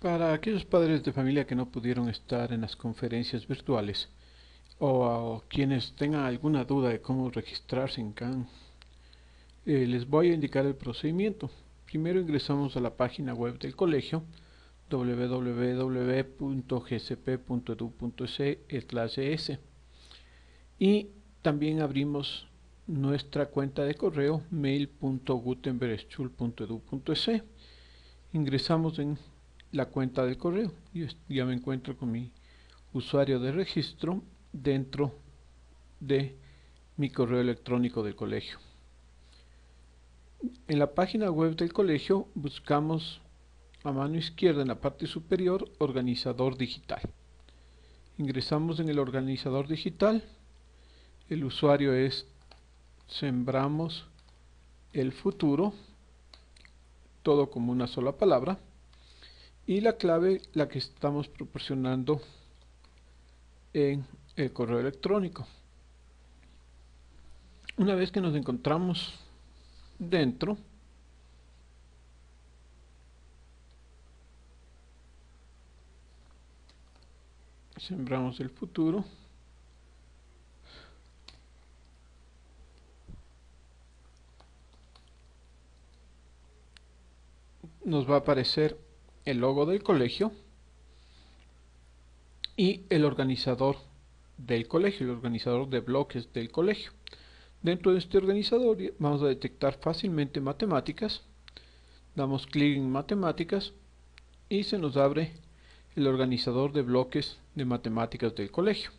Para aquellos padres de familia que no pudieron estar en las conferencias virtuales o, quienes tengan alguna duda de cómo registrarse en CAN, eh, les voy a indicar el procedimiento. Primero ingresamos a la página web del colegio www.gcp.edu.es y también abrimos nuestra cuenta de correo mail.gutenbergschul.edu.es ingresamos en la cuenta del correo. y ya me encuentro con mi usuario de registro dentro de mi correo electrónico del colegio. En la página web del colegio buscamos a mano izquierda en la parte superior organizador digital. Ingresamos en el organizador digital. El usuario es sembramos el futuro, todo como una sola palabra y la clave la que estamos proporcionando en el correo electrónico una vez que nos encontramos dentro sembramos el futuro nos va a aparecer el logo del colegio y el organizador del colegio, el organizador de bloques del colegio. Dentro de este organizador vamos a detectar fácilmente matemáticas. Damos clic en matemáticas y se nos abre el organizador de bloques de matemáticas del colegio.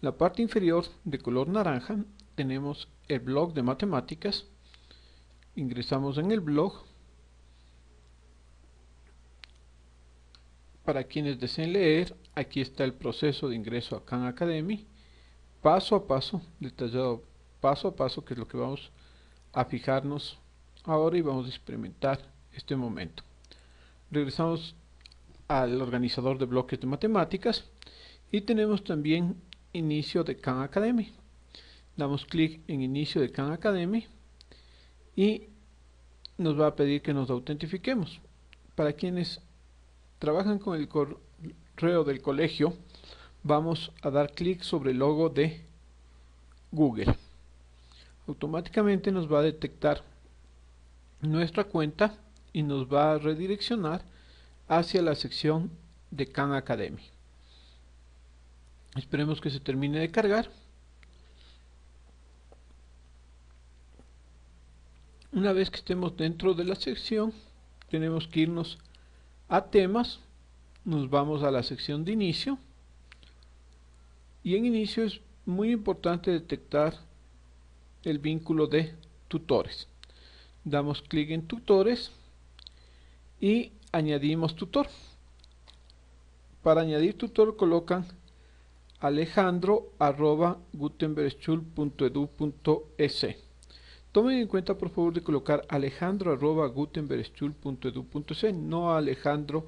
la parte inferior de color naranja tenemos el blog de matemáticas. Ingresamos en el blog Para quienes deseen leer, aquí está el proceso de ingreso a Khan Academy, paso a paso, detallado paso a paso, que es lo que vamos a fijarnos ahora y vamos a experimentar este momento. Regresamos al organizador de bloques de matemáticas y tenemos también inicio de Khan Academy. Damos clic en inicio de Khan Academy y nos va a pedir que nos autentifiquemos. Para quienes trabajan con el correo del colegio, vamos a dar clic sobre el logo de Google. Automáticamente nos va a detectar nuestra cuenta y nos va a redireccionar hacia la sección de Khan Academy. Esperemos que se termine de cargar. Una vez que estemos dentro de la sección, tenemos que irnos a temas, nos vamos a la sección de inicio. Y en inicio es muy importante detectar el vínculo de tutores. Damos clic en tutores y añadimos tutor. Para añadir tutor colocan alejandro.gutenbergschul.edu.es Tomen en cuenta por favor de colocar alejandro no alejandro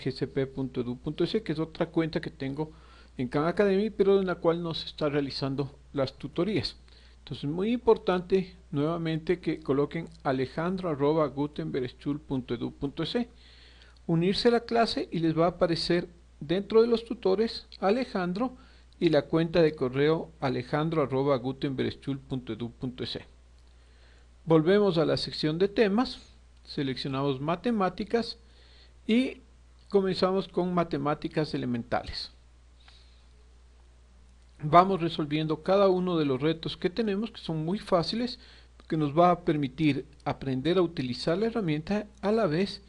que es otra cuenta que tengo en Khan Academy, pero en la cual no se está realizando las tutorías. Entonces, muy importante nuevamente que coloquen alejandro unirse a la clase y les va a aparecer dentro de los tutores Alejandro y la cuenta de correo alejandro Volvemos a la sección de temas, seleccionamos matemáticas y comenzamos con matemáticas elementales. Vamos resolviendo cada uno de los retos que tenemos, que son muy fáciles, que nos va a permitir aprender a utilizar la herramienta a la vez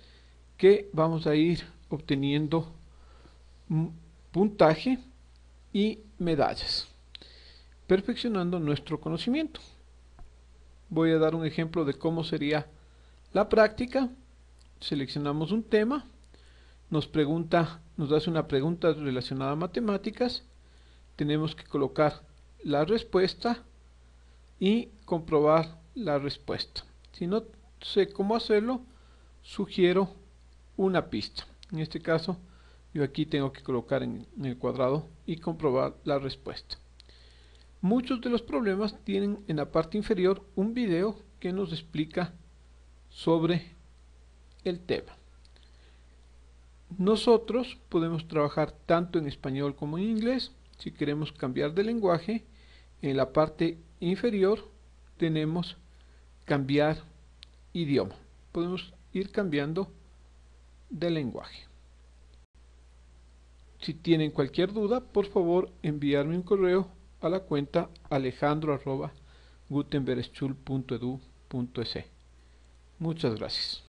que vamos a ir obteniendo puntaje y medallas, perfeccionando nuestro conocimiento voy a dar un ejemplo de cómo sería la práctica. Seleccionamos un tema, nos pregunta, nos hace una pregunta relacionada a matemáticas, tenemos que colocar la respuesta y comprobar la respuesta. Si no sé cómo hacerlo, sugiero una pista. En este caso, yo aquí tengo que colocar en, en el cuadrado y comprobar la respuesta. Muchos de los problemas tienen en la parte inferior un video que nos explica sobre el tema. Nosotros podemos trabajar tanto en español como en inglés. Si queremos cambiar de lenguaje, en la parte inferior tenemos cambiar idioma. Podemos ir cambiando de lenguaje. Si tienen cualquier duda, por favor enviarme un correo a la cuenta alejandro.gutenbergschul.edu.es. Muchas gracias.